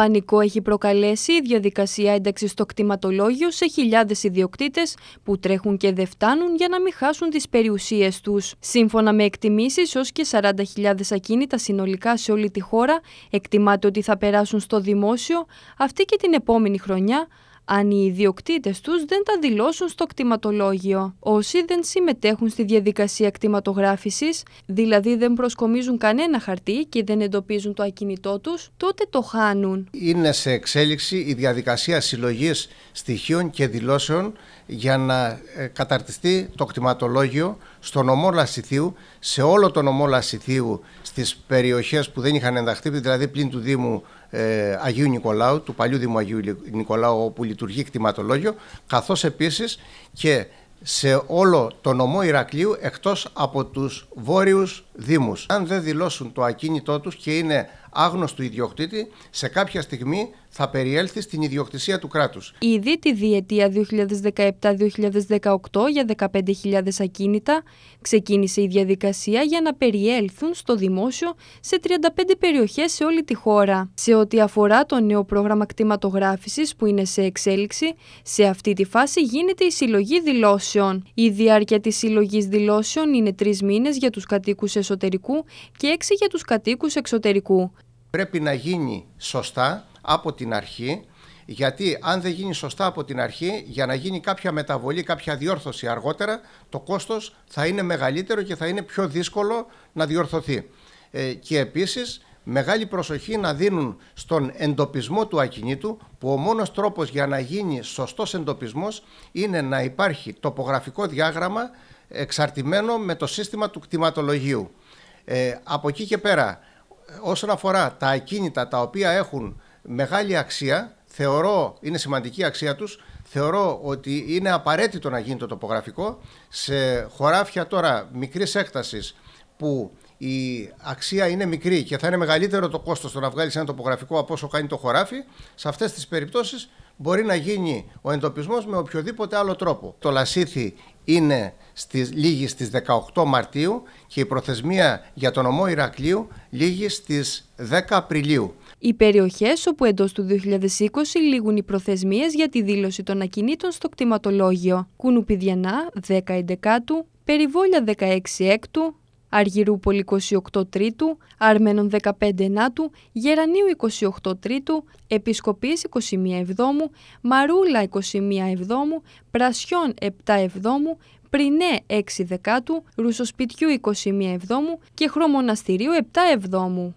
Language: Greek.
Πανικό έχει προκαλέσει η διαδικασία ένταξης στο κτηματολόγιο σε χιλιάδες ιδιοκτήτες που τρέχουν και δεν φτάνουν για να μην χάσουν τις περιουσίες τους. Σύμφωνα με εκτιμήσεις, ως και 40.000 ακίνητα συνολικά σε όλη τη χώρα εκτιμάται ότι θα περάσουν στο δημόσιο αυτή και την επόμενη χρονιά, αν οι ιδιοκτήτες τους δεν τα δηλώσουν στο κτηματολόγιο. Όσοι δεν συμμετέχουν στη διαδικασία κτηματογράφησης, δηλαδή δεν προσκομίζουν κανένα χαρτί και δεν εντοπίζουν το ακινητό τους, τότε το χάνουν. Είναι σε εξέλιξη η διαδικασία συλλογής στοιχείων και δηλώσεων για να ε, καταρτιστεί το κτηματολόγιο στο νομό Λασιθίου, σε όλο το νομό Λασιθίου, στις περιοχές που δεν είχαν ενταχθεί, δηλαδή πλην του Δήμου ε, Αγίου Νικολάου, του παλιού Δήμου Αγίου Νικολάου, όπου λειτουργεί κτηματολόγιο, καθώς επίσης και σε όλο το νομό Ηρακλείου, εκτός από τους βόρειους. Δήμους. Αν δεν δηλώσουν το ακίνητό τους και είναι άγνωστο ιδιοκτήτη, σε κάποια στιγμή θα περιέλθει στην ιδιοκτησία του κράτους. Ήδη τη διετία 2017-2018 για 15.000 ακίνητα ξεκίνησε η διαδικασία για να περιέλθουν στο δημόσιο σε 35 περιοχές σε όλη τη χώρα. Σε ό,τι αφορά το νέο πρόγραμμα κτηματογράφησης που είναι σε εξέλιξη, σε αυτή τη φάση γίνεται η συλλογή δηλώσεων. Η διάρκεια της συλλογής δηλώσεων είναι τρεις μήνες για τους κατοίκους και έξι για τους κατοίκους εξωτερικού. Πρέπει να γίνει σωστά από την αρχή, γιατί αν δεν γίνει σωστά από την αρχή, για να γίνει κάποια μεταβολή, κάποια διόρθωση αργότερα, το κόστος θα είναι μεγαλύτερο και θα είναι πιο δύσκολο να διορθωθεί. Ε, και επίσης, μεγάλη προσοχή να δίνουν στον εντοπισμό του ακινήτου που ο μόνος τρόπος για να γίνει σωστός εντοπισμός είναι να υπάρχει τοπογραφικό διάγραμμα εξαρτημένο με το σύστημα του κτηματολογίου. Ε, από εκεί και πέρα, όσον αφορά τα ακίνητα τα οποία έχουν μεγάλη αξία, θεωρώ, είναι σημαντική αξία τους, θεωρώ ότι είναι απαραίτητο να γίνει το τοπογραφικό σε χωράφια τώρα μικρής έκτασης που η αξία είναι μικρή και θα είναι μεγαλύτερο το κόστος το να βγάλεις ένα τοπογραφικό από όσο κάνει το χωράφι, σε αυτές τις περιπτώσεις μπορεί να γίνει ο εντοπισμός με οποιοδήποτε άλλο τρόπο. Το λασίθι είναι στις, λίγη στις 18 Μαρτίου και η προθεσμία για τον ομό Ηρακλείου λίγη στις 10 Απριλίου. Οι περιοχές όπου εντός του 2020 λήγουν οι προθεσμίες για τη δήλωση των ακινήτων στο κτηματολόγιο. Κουνουπιδιανά 10 Εντεκάτου, Περιβόλια 16 Έκτου, Αργυρούπολη 28 Τρίτου, Αρμένων 15 Νάτου, Γερανίου 28 Τρίτου, Επισκοπής 21 Εβδόμου, Μαρούλα 21 Εβδόμου, Πρασιών 7 Εβδόμου, Πρινέ 6 Δεκάτου, Ρουσοσπιτιού 21 Εβδόμου και Χρωμοναστηρίου 7 Εβδόμου.